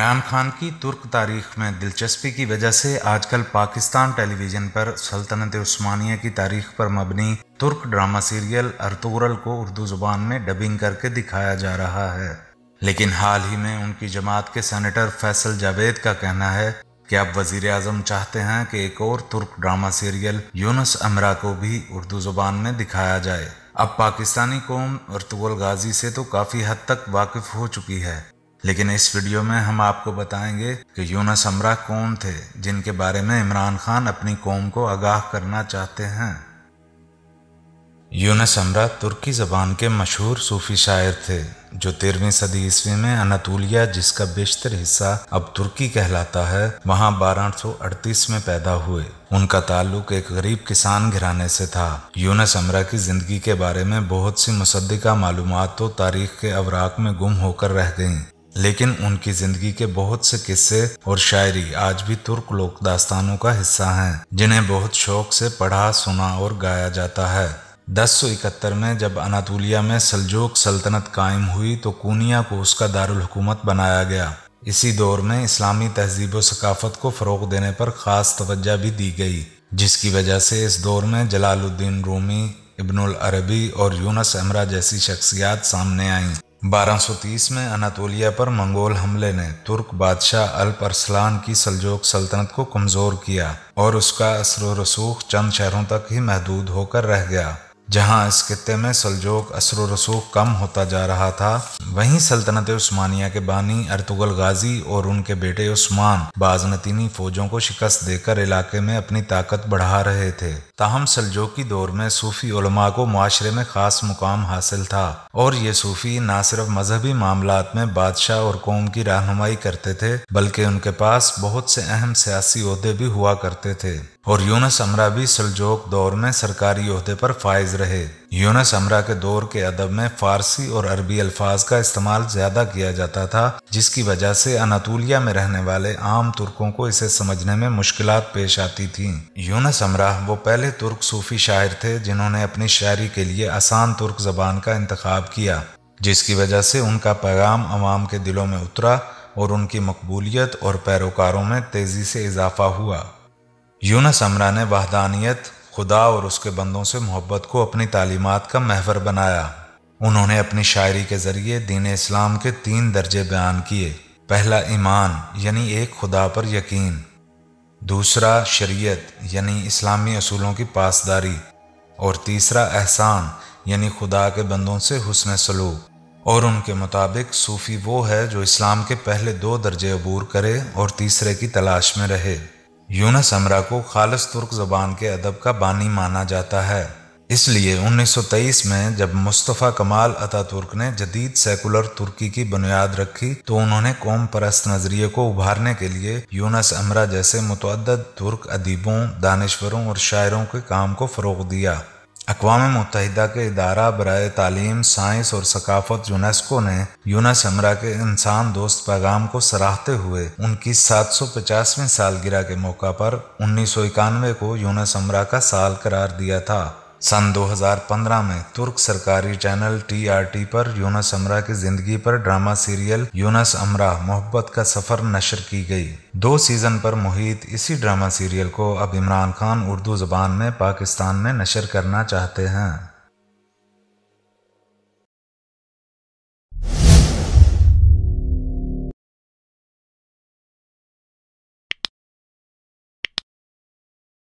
इमरान खान की तुर्क तारीख में दिलचस्पी की वजह से आजकल पाकिस्तान टेलीविज़न पर सल्तनत उस्मानिया की तारीख पर मबनी तुर्क ड्रामा सीरियल अरतूरल को उर्दू ज़ुबान में डबिंग करके दिखाया जा रहा है लेकिन हाल ही में उनकी जमात के सेनेटर फैसल जावेद का कहना है कि अब वजीर अजम चाहते हैं कि एक और तुर्क ड्रामा सीरियल यूनस अमरा को भी उर्दू ज़ुबान में दिखाया जाए अब पाकिस्तानी कौम अरतुगल गाजी से तो काफ़ी हद तक वाकिफ हो चुकी है लेकिन इस वीडियो में हम आपको बताएंगे कि यूनस अमरा कौन थे जिनके बारे में इमरान खान अपनी कौम को आगाह करना चाहते हैं यूनस अमरा तुर्की ज़बान के मशहूर सूफ़ी शायर थे जो तेरहवीं सदी ईस्वी में अनातोलिया जिसका बेशतर हिस्सा अब तुर्की कहलाता है वहाँ 1238 में पैदा हुए उनका ताल्लुक एक गरीब किसान घराने से था यूनस अमरा की ज़िंदगी के बारे में बहुत सी मुसदा मालूम तो तारीख के अवराक में गुम होकर रह गईं लेकिन उनकी जिंदगी के बहुत से किस्से और शायरी आज भी तुर्क लोक दास्तानों का हिस्सा हैं जिन्हें बहुत शौक से पढ़ा सुना और गाया जाता है 1071 में जब अनातुलिया में सलजोक सल्तनत कायम हुई तो कूनिया को उसका दारुल हुकूमत बनाया गया इसी दौर में इस्लामी तहजीब सकाफत को फ़रोग देने पर ख़ास तवज्जा भी दी गई जिसकी वजह से इस दौर में जलालुद्दीन रूमी इब्नुल अरबी और यूनस अमरा जैसी शख्सियात सामने आईं 1230 में अनातोलिया पर मंगोल हमले ने तुर्क बादशाह अल्प अरसलान की सलजोक सल्तनत को कमज़ोर किया और उसका असर रसूख चंद शहरों तक ही महदूद होकर रह गया जहां इस खत्े में सलजोक असर रसूख कम होता जा रहा था वहीं सल्तनत उस्मानिया के बानी अर्तुगल गाजी और उनके बेटे उस्मान बाजनतीनी फौजों को शिकस्त देकर इलाके में अपनी ताकत बढ़ा रहे थे ताहम की दौर में सूफी उलमा को माशरे में खास मुकाम हासिल था और ये सूफी न सिर्फ मजहबी मामला में बादशाह और कौम की रहनुमाई करते थे बल्कि उनके पास बहुत से अहम सियासी अहदे भी हुआ करते थे और यूनस अमरा भी सलजोक दौर में सरकारी अहदे पर फायज रहे यूनस अमरा के दौर के अदब में फारसी और अरबी अल्फाज का इस्तेमाल ज़्यादा किया जाता था जिसकी वजह से अनातोलिया में रहने वाले आम तुर्कों को इसे समझने में मुश्किल पेश आती थीं यूनस अमरा वो पहले तुर्क सूफ़ी शायर थे जिन्होंने अपनी शायरी के लिए आसान तुर्क ज़बान का इंतखब किया जिसकी वजह से उनका पैगाम आवाम के दिलों में उतरा और उनकी मकबूलियत और पैरोकारों में तेज़ी से इजाफा हुआ यूनस समरा ने वाहदानियत खुदा और उसके बंदों से मोहब्बत को अपनी तालीमत का महवर बनाया उन्होंने अपनी शायरी के ज़रिए दीन इस्लाम के तीन दर्जे बयान किए पहला ईमान यानी एक खुदा पर यकीन दूसरा शरीयत यानी इस्लामी असूलों की पासदारी और तीसरा एहसान यानी खुदा के बंदों से हुसन सलूक और उनके मुताबिक सूफ़ी वो है जो इस्लाम के पहले दो दर्जे अबूर करे और तीसरे की तलाश में रहे यूनस अमरा को खालस तुर्क ज़बान के अदब का बानी माना जाता है इसलिए 1923 में जब मुस्तफ़ा कमाल अतातुर्क ने जदीद सेकुलर तुर्की की बुनियाद रखी तो उन्होंने कौम परस्त नज़रिए को उभारने के लिए यूनस अमरा जैसे मुतद तुर्क अदीबों दानश्वरों और शायरों के काम को फ़रोग दिया अकवा मुतहदा के इदारा बरए तालीम साइंस और सकाफत यूनेस्को ने यूनस अमरा के इंसान दोस्त पैगाम को सराहते हुए उनकी सात सौ पचासवीं सालगिरह के मौका पर उन्नीस सौ इक्यानवे को यूनस अमरा का साल करार दिया था सन 2015 में तुर्क सरकारी चैनल टीआरटी पर यूनस अमरा की जिंदगी पर ड्रामा सीरियल यूनस अमरा मोहब्बत का सफर नशर की गई दो सीजन पर मुहित इसी ड्रामा सीरियल को अब इमरान खान उर्दू जबान में पाकिस्तान में नशर करना चाहते हैं